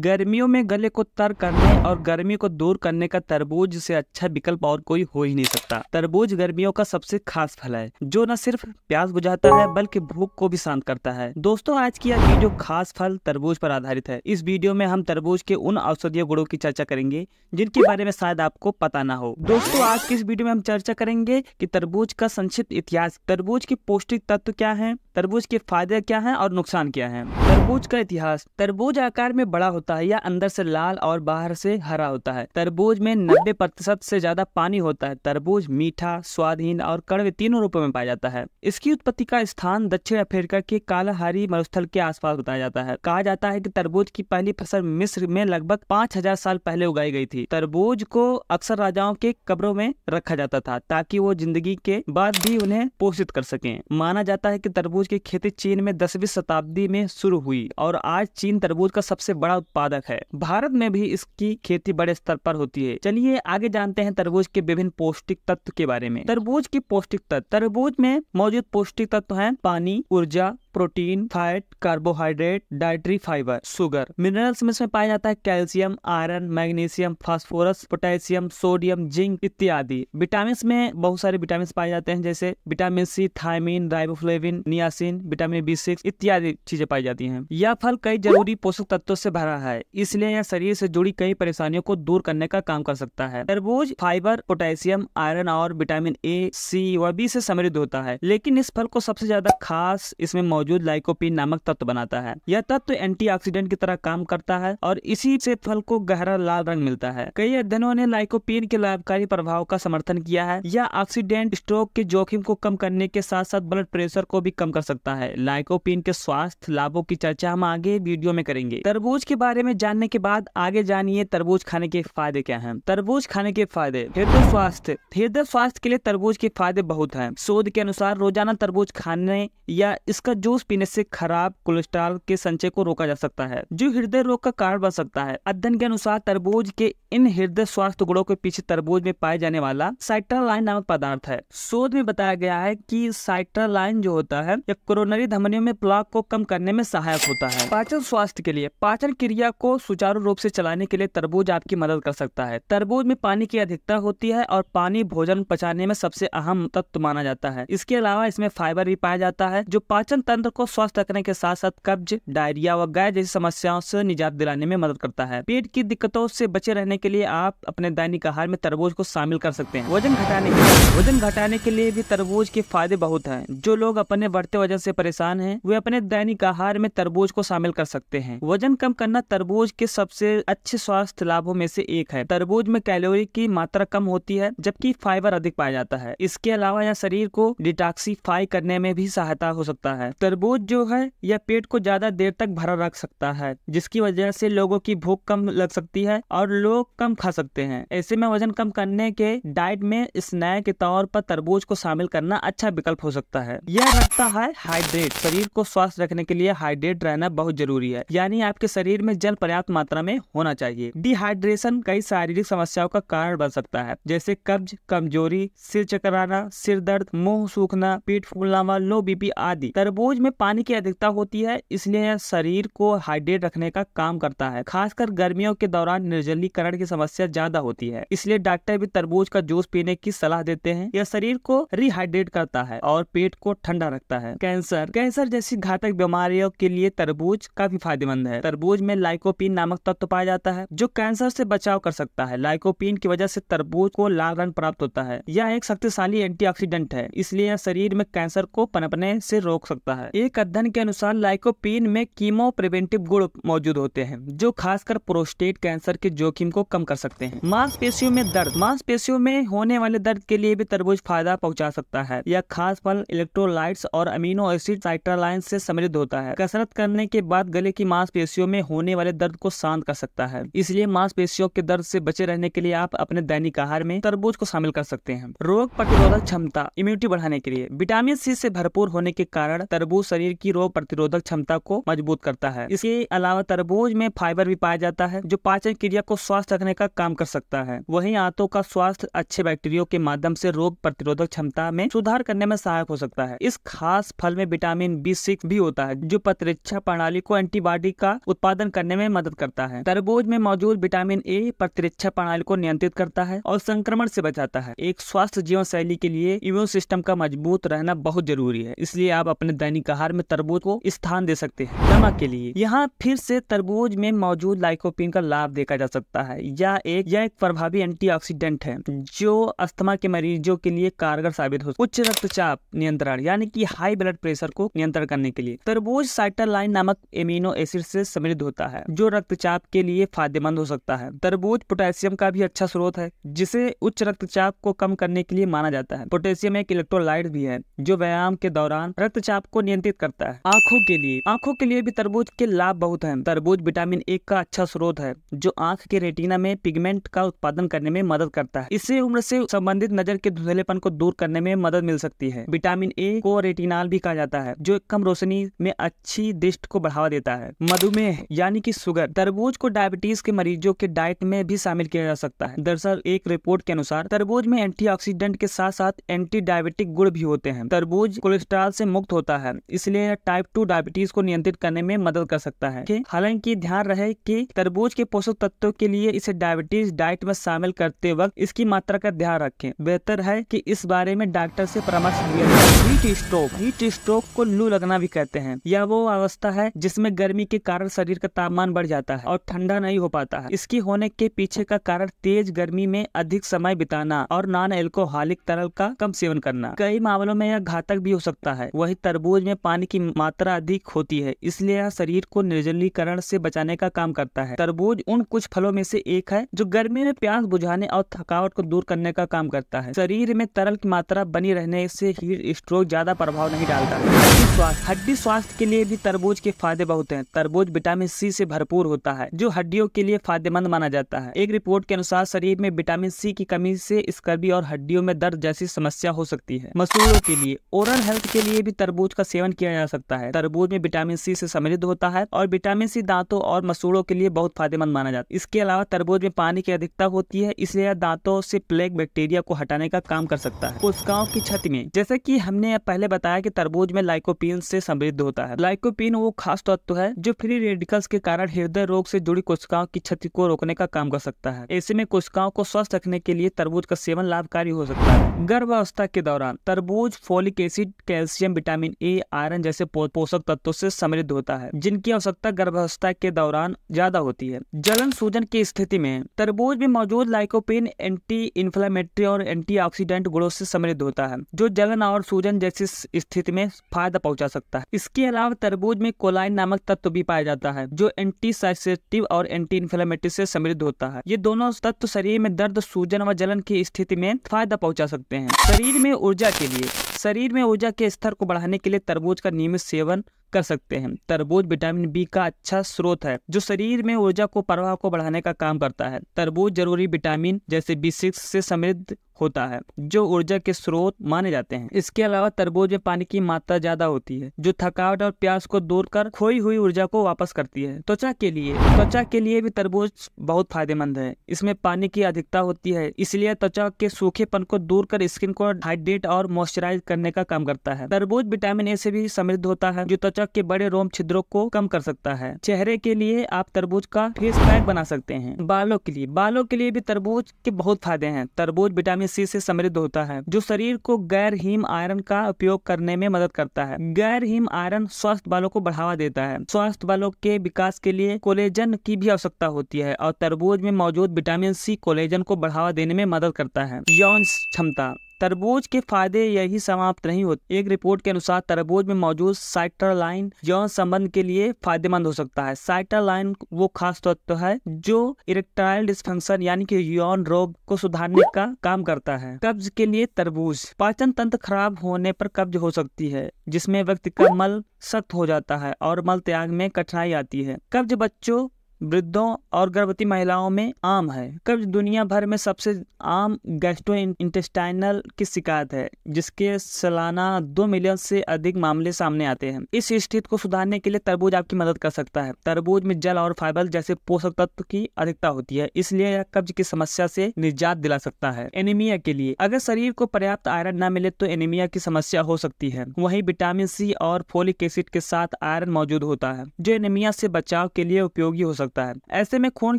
गर्मियों में गले को तर करने और गर्मी को दूर करने का तरबूज से अच्छा विकल्प और कोई हो ही नहीं सकता तरबूज गर्मियों का सबसे खास फल है जो न सिर्फ प्यास बुझाता है बल्कि भूख को भी शांत करता है दोस्तों आज की यह वीडियो खास फल तरबूज पर आधारित है इस वीडियो में हम तरबूज के उन औषधीय गुणों की चर्चा करेंगे जिनके बारे में शायद आपको पता न हो दोस्तों आज की इस वीडियो में हम चर्चा करेंगे की तरबूज का संक्षिप्त इतिहास तरबूज के पौष्टिक तत्व क्या है तरबूज के फायदे क्या है और नुकसान क्या है तरबूज का इतिहास तरबूज आकार में बड़ा होता है या अंदर से लाल और बाहर से हरा होता है तरबूज में नब्बे प्रतिशत से ज्यादा पानी होता है तरबूज मीठा स्वादहीन और कड़वे तीनों रूपों में पाया जाता है इसकी उत्पत्ति का स्थान दक्षिण अफ्रीका के कालाहारी मरुस्थल के आसपास बताया जाता है कहा जाता है की तरबूज की पहली फसल मिस्र में लगभग पाँच हजार साल पहले उगाई गई थी तरबूज को अक्सर राजाओं के कब्रों में रखा जाता था ताकि वो जिंदगी के बाद भी उन्हें पोषित कर सके माना जाता है की तरबूज की खेती चीन में दसवीं शताब्दी में शुरू हुई और आज चीन तरबूज का सबसे बड़ा उत्पादक है भारत में भी इसकी खेती बड़े स्तर पर होती है चलिए आगे जानते हैं तरबूज के विभिन्न पौष्टिक तत्व के बारे में तरबूज की पौष्टिक तत्व तरबूज में मौजूद पौष्टिक तत्व है पानी ऊर्जा protein fat carbohydrate dietary fibre sugar minerals में इसमें पाया जाता है calcium iron magnesium phosphorus potassium sodium zinc इत्यादि विटामिन में बहुत सारे विटामिन पाए जाते हैं जैसे vitamin C thiamine riboflavin niacin vitamin B six इत्यादि चीजें पाई जाती है यह फल कई जरूरी पोषक तत्वों से भरा है इसलिए यह शरीर से जुड़ी कई परेशानियों को दूर करने का काम कर सकता है तरबूज फाइबर पोटेशियम आयरन और विटामिन ए सी व बी से समृद्ध होता है लेकिन इस फल को सबसे ज्यादा खास इसमें मौजूद लाइकोपिन नामक तत्व बनाता है यह तत्व एंटी की तरह काम करता है और इसी से फल को गहरा लाल रंग मिलता है कई अध्ययनों ने लाइकोपिन के लाभकारी प्रभाव का समर्थन किया है यह ऑक्सीडेंट स्ट्रोक के जोखिम को कम करने के साथ साथ ब्लड प्रेशर को भी कम कर सकता है लाइकोपिन के स्वास्थ्य लाभों की चर्चा हम आगे वीडियो में करेंगे तरबूज के बारे में जानने के बाद आगे जानिए तरबूज खाने के फायदे क्या है तरबूज खाने के फायदे हृदय स्वास्थ्य हृदय स्वास्थ्य के लिए तरबूज के फायदे बहुत है शोध के अनुसार रोजाना तरबूज खाने या इसका जो जूस पीने से खराब कोलेस्ट्रॉल के संचय को रोका जा सकता है जो हृदय रोग का कारण बन सकता है अध्ययन के अनुसार तरबूज के इन हृदय स्वास्थ्य गुणों के पीछे तरबूज में पाए जाने वाला साइट्रालाइन नामक पदार्थ है शोध में बताया गया है कि साइट्रालाइन जो होता है यह कोरोनरी धमनियों में प्लाक को कम करने में सहायक होता है पाचन स्वास्थ्य के लिए पाचन क्रिया को सुचारू रूप से चलाने के लिए तरबूज आपकी मदद कर सकता है तरबूज में पानी की अधिकता होती है और पानी भोजन पचाने में सबसे अहम तत्व माना जाता है इसके अलावा इसमें फाइबर भी पाया जाता है जो पाचन तंत्र तंत्र को स्वस्थ रखने के साथ साथ कब्ज डायरिया व गाय जैसी समस्याओं से निजात दिलाने में मदद करता है पेट की दिक्कतों से बचे रहने के लिए आप अपने दैनिक आहार में तरबूज को शामिल कर सकते हैं वजन घटाने के लिए वजन घटाने के लिए भी तरबूज के फायदे बहुत है जो लोग अपने बढ़ते वजन से परेशान है वे अपने दैनिक आहार में तरबूज को शामिल कर सकते हैं वजन कम करना तरबूज के सबसे अच्छे स्वास्थ्य लाभों में से एक है तरबूज में कैलोरी की मात्रा कम होती है जबकि फाइबर अधिक पाया जाता है इसके अलावा यह शरीर को डिटॉक्सीफाई करने में भी सहायता हो सकता है तरबूज जो है यह पेट को ज्यादा देर तक भरा रख सकता है जिसकी वजह से लोगों की भूख कम लग सकती है और लोग कम खा सकते हैं ऐसे में वजन कम करने के डाइट में स्नैक के तौर पर तरबूज को शामिल करना अच्छा विकल्प हो सकता है यह रखता है हाइड्रेट शरीर को स्वस्थ रखने के लिए हाइड्रेट रहना बहुत जरूरी है यानी आपके शरीर में जल पर्याप्त मात्रा में होना चाहिए डिहाइड्रेशन कई शारीरिक समस्याओं का कारण बन सकता है जैसे कब्ज कमजोरी सिर चकराना सिर दर्द मुंह सूखना पेट फूलना व लो बीपी आदि तरबूज में पानी की अधिकता होती है इसलिए यह शरीर को हाइड्रेट रखने का काम करता है खासकर गर्मियों के दौरान निर्जलीकरण की समस्या ज्यादा होती है इसलिए डॉक्टर भी तरबूज का जूस पीने की सलाह देते हैं यह शरीर को रिहाइड्रेट करता है और पेट को ठंडा रखता है कैंसर कैंसर जैसी घातक बीमारियों के लिए तरबूज काफी फायदेमंद है तरबूज में लाइकोपिन नामक तत्व तो पाया जाता है जो कैंसर से बचाव कर सकता है लाइकोपिन की वजह से तरबूज को लाल रंग प्राप्त होता है यह एक शक्तिशाली एंटीऑक्सीडेंट है इसलिए यह शरीर में कैंसर को पनपने से रोक सकता है एक अध्ययन के अनुसार लाइकोपीन में कीमो प्रिवेंटिव गुण मौजूद होते हैं जो खासकर प्रोस्टेट कैंसर के जोखिम को कम कर सकते हैं मांसपेशियों में दर्द मांसपेशियों में होने वाले दर्द के लिए भी तरबूज फायदा पहुंचा सकता है यह खास फल इलेक्ट्रोलाइट्स और अमीनो एसिड साइट्रालाइन से समृद्ध होता है कसरत करने के बाद गले की मांसपेशियों में होने वाले दर्द को शांत कर सकता है इसलिए मांसपेशियों के दर्द से बचे रहने के लिए आप अपने दैनिक आहार में तरबूज को शामिल कर सकते हैं रोग प्रतिरोधक क्षमता इम्यूनिटी बढ़ाने के लिए विटामिन सी से भरपूर होने के कारण तरबूज तरबूज शरीर की रोग प्रतिरोधक क्षमता को मजबूत करता है इसके अलावा तरबूज में फाइबर भी पाया जाता है जो पाचन क्रिया को स्वस्थ रखने का काम कर सकता है वही आंतों का स्वास्थ्य अच्छे बैक्टीरियो के माध्यम से रोग प्रतिरोधक क्षमता में सुधार करने में सहायक हो सकता है इस खास फल में विटामिन बी सिक्स भी होता है जो प्रतिरक्षा प्रणाली को एंटीबॉडी का उत्पादन करने में मदद करता है तरबूज में मौजूद विटामिन ए प्रतिरक्षा प्रणाली को नियंत्रित करता है और संक्रमण से बचाता है एक स्वास्थ्य जीवन शैली के लिए इम्यून सिस्टम का मजबूत रहना बहुत जरूरी है इसलिए आप अपने दैनिक आहार में तरबूज को स्थान दे सकते हैं दमा के लिए यहाँ फिर से तरबूज में मौजूद लाइकोपिन का लाभ देखा जा सकता है यह एक यह एक प्रभावी एंटीऑक्सीडेंट है जो अस्थमा के मरीजों के लिए कारगर साबित हो उच्च रक्तचाप नियंत्रण यानी कि हाई ब्लड प्रेशर को नियंत्रण करने के लिए तरबूज साइटरलाइन नामक एमिनो एसिड से समृद्ध होता है जो रक्तचाप के लिए फायदेमंद हो सकता है तरबूज पोटेशियम का भी अच्छा स्रोत है जिसे उच्च रक्तचाप को कम करने के लिए माना जाता है पोटेशियम एक इलेक्ट्रोलाइट भी है जो व्यायाम के दौरान रक्तचाप को नियंत्रित नियंत्रित करता है आंखों के लिए आंखों के लिए भी तरबूज के लाभ बहुत हैं तरबूज विटामिन ए का अच्छा स्रोत है जो आंख के रेटिना में पिगमेंट का उत्पादन करने में मदद करता है इससे उम्र से संबंधित नजर के धुंधलेपन को दूर करने में मदद मिल सकती है विटामिन ए को रेटिनाल भी कहा जाता है जो कम रोशनी में अच्छी दृष्टि को बढ़ावा देता है मधुमेह यानी की शुगर तरबूज को डायबिटीज के मरीजों के डाइट में भी शामिल किया जा सकता है दरअसल एक रिपोर्ट के अनुसार तरबूज में एंटीऑक्सीडेंट के साथ साथ एंटी डायबिटिक गुड़ भी होते हैं तरबूज कोलेस्ट्रॉल से मुक्त होता है इसलिए टाइप टू डायबिटीज को नियंत्रित करने में मदद कर सकता है हालांकि ध्यान रहे कि तरबूज के पोषक तत्वों के लिए इसे डायबिटीज डाइट में शामिल करते वक्त इसकी मात्रा का ध्यान रखें बेहतर है कि इस बारे में डॉक्टर से परामर्श लिया जाए हीट स्ट्रोक हीट स्ट्रोक को लू लगना भी कहते हैं यह वो अवस्था है जिसमें गर्मी के कारण शरीर का तापमान बढ़ जाता है और ठंडा नहीं हो पाता है इसके होने के पीछे का कारण तेज गर्मी में अधिक समय बिताना और नॉन एल्कोहलिक तरल का कम सेवन करना कई मामलों में यह घातक भी हो सकता है वही तरबूज में में पानी की मात्रा अधिक होती है इसलिए यह शरीर को निर्जलीकरण से बचाने का काम करता है तरबूज उन कुछ फलों में से एक है जो गर्मी में प्यास बुझाने और थकावट को दूर करने का काम करता है शरीर में तरल की मात्रा बनी रहने से हीट स्ट्रोक ज्यादा प्रभाव नहीं डालता हड्डी स्वास्थ्य हड्डी स्वास्थ्य के लिए भी तरबूज के फायदे बहुत है तरबूज विटामिन सी से भरपूर होता है जो हड्डियों के लिए फायदेमंद माना जाता है एक रिपोर्ट के अनुसार शरीर में विटामिन सी की कमी से स्कर्बी और हड्डियों में दर्द जैसी समस्या हो सकती है मसूरों के लिए ओरल हेल्थ के लिए भी तरबूज का सेवन सेवन किया जा सकता है तरबूज में विटामिन सी से समृद्ध होता है और विटामिन सी दांतों और मसूड़ों के लिए बहुत फायदेमंद माना जाता है इसके अलावा तरबूज में पानी की अधिकता होती है इसलिए यह दांतों से प्लेग बैक्टीरिया को हटाने का काम कर सकता है कोशिकाओं की क्षति में जैसे की हमने पहले बताया की तरबूज में लाइकोपिन से समृद्ध होता है लाइकोपिन वो खास तत्व है जो फ्री रेडिकल्स के कारण हृदय रोग से जुड़ी कोशिकाओं की क्षति को रोकने का काम कर सकता है ऐसे में कोशिकाओं को स्वस्थ रखने के लिए तरबूज का सेवन लाभकारी हो सकता है गर्भावस्था के दौरान तरबूज folic acid calcium vitamin A iron जैसे पोषक तत्वों से समृद्ध होता है जिनकी आवश्यकता गर्भावस्था के दौरान ज्यादा होती है जलन सूजन की स्थिति में तरबूज में मौजूद लाइकोपिन एंटी इन्फ्लामेटरी और ऑक्सीडेंट गुणों से समृद्ध होता है जो जलन और सूजन जैसी स्थिति में फायदा पहुंचा सकता है इसके अलावा तरबूज में कोलाइन नामक तत्व भी पाया जाता है जो एंटी साइसेटिव और एंटी इन्फ्लामेटरी से समृद्ध होता है ये दोनों तत्व शरीर में दर्द सूजन व जलन की स्थिति में फायदा पहुंचा सकते हैं शरीर में ऊर्जा के लिए शरीर में ऊर्जा के स्तर को बढ़ाने के लिए तरबूज का नियमित सेवन कर सकते हैं तरबूज विटामिन बी का अच्छा स्रोत है जो शरीर में ऊर्जा को प्रवाह को बढ़ाने का काम करता है तरबूज जरूरी विटामिन जैसे बी सिक्स से समृद्ध होता है जो ऊर्जा के स्रोत माने जाते हैं इसके अलावा तरबूज में पानी की मात्रा ज्यादा होती है जो थकावट और प्यास को दूर कर खोई हुई ऊर्जा को वापस करती है त्वचा के लिए त्वचा के लिए भी तरबूज बहुत फायदेमंद है इसमें पानी की अधिकता होती है इसलिए त्वचा के सूखेपन को दूर कर स्किन को हाइड्रेट और मॉइस्चराइज करने का काम करता है तरबूज विटामिन ए से भी समृद्ध होता है जो त्वचा त्वचा के बड़े रोम छिद्रों को कम कर सकता है चेहरे के लिए आप तरबूज का फेस पैक बना सकते हैं बालों के लिए बालों के लिए भी तरबूज के बहुत फायदे हैं तरबूज विटामिन सी से समृद्ध होता है जो शरीर को गैर हीम आयरन का उपयोग करने में मदद करता है गैर हीम आयरन स्वस्थ बालों को बढ़ावा देता है स्वस्थ बालों के विकास के लिए कोलेजन की भी आवश्यकता होती है और तरबूज में मौजूद विटामिन सी कोलेजन को बढ़ावा देने में मदद करता है यौन क्षमता तरबूज के फायदे यही समाप्त नहीं होते एक रिपोर्ट के अनुसार तरबूज में मौजूद साइटरलाइन यौन संबंध के लिए फायदेमंद हो सकता है साइटरलाइन वो खास तत्व है जो इरेक्टाइल डिस्फंक्शन यानी कि यौन रोग को सुधारने का काम करता है कब्ज के लिए तरबूज पाचन तंत्र खराब होने पर कब्ज हो सकती है जिसमें व्यक्ति का मल सख्त हो जाता है और मल त्याग में कठिनाई आती है कब्ज बच्चों वृद्धों और गर्भवती महिलाओं में आम है कब्ज दुनिया भर में सबसे आम गैस्ट्रो इंटेस्टाइनल की शिकायत है जिसके सालाना दो मिलियन से अधिक मामले सामने आते हैं इस स्थिति को सुधारने के लिए तरबूज आपकी मदद कर सकता है तरबूज में जल और फाइबर जैसे पोषक तत्व की अधिकता होती है इसलिए यह कब्ज की समस्या से निजात दिला सकता है एनीमिया के लिए अगर शरीर को पर्याप्त आयरन न मिले तो एनीमिया की समस्या हो सकती है वही विटामिन सी और फोलिक एसिड के साथ आयरन मौजूद होता है जो एनीमिया से बचाव के लिए उपयोगी हो सकता सकता है ऐसे में खून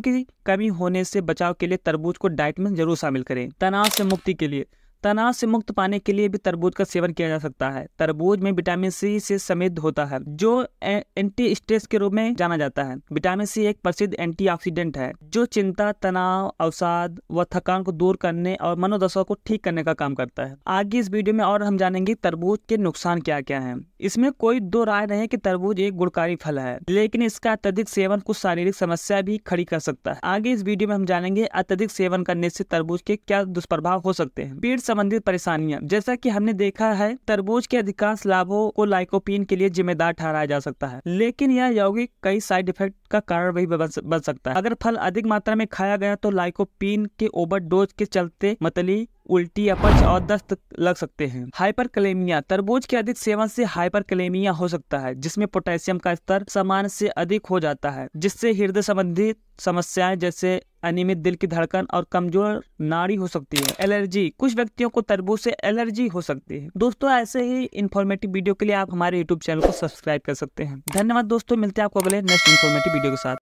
की कमी होने से बचाव के लिए तरबूज को डाइट में जरूर शामिल करें तनाव से मुक्ति के लिए तनाव से मुक्त पाने के लिए भी तरबूज का सेवन किया जा सकता है तरबूज में विटामिन सी से समृद्ध होता है जो एंटी स्ट्रेस के रूप में जाना जाता है विटामिन सी एक प्रसिद्ध एंटीऑक्सीडेंट है जो चिंता तनाव अवसाद व थकान को दूर करने और मनोदशा को ठीक करने का काम करता है आगे इस वीडियो में और हम जानेंगे तरबूज के नुकसान क्या क्या है इसमें कोई दो राय नहीं कि तरबूज एक गुणकारी फल है लेकिन इसका अत्यधिक सेवन कुछ शारीरिक समस्या भी खड़ी कर सकता है आगे इस वीडियो में हम जानेंगे अत्यधिक सेवन करने से तरबूज के क्या दुष्प्रभाव हो सकते हैं पेट संबंधित परेशानियां जैसा की हमने देखा है तरबूज के अधिकांश लाभों को लाइकोपिन के लिए जिम्मेदार ठहराया जा सकता है लेकिन यह यौगिक कई साइड इफेक्ट का कारण भी बन सकता है अगर फल अधिक मात्रा में खाया गया तो लाइकोपीन के डोज के चलते मतली उल्टी अपच और दस्त लग सकते हैं हाइपरकलेमिया तरबूज के अधिक सेवन से हाइपरकलेमिया हो सकता है जिसमें पोटेशियम का स्तर सामान्य से अधिक हो जाता है जिससे हृदय संबंधी समस्याएं जैसे अनियमित दिल की धड़कन और कमजोर नाड़ी हो सकती है एलर्जी कुछ व्यक्तियों को तरबूज से एलर्जी हो सकती है दोस्तों ऐसे ही इन्फॉर्मेटिव वीडियो के लिए आप हमारे यूट्यूब चैनल को सब्सक्राइब कर सकते हैं धन्यवाद दोस्तों मिलते हैं आपको अगले नेक्स्ट इन्फॉर्मेटिव वीडियो के साथ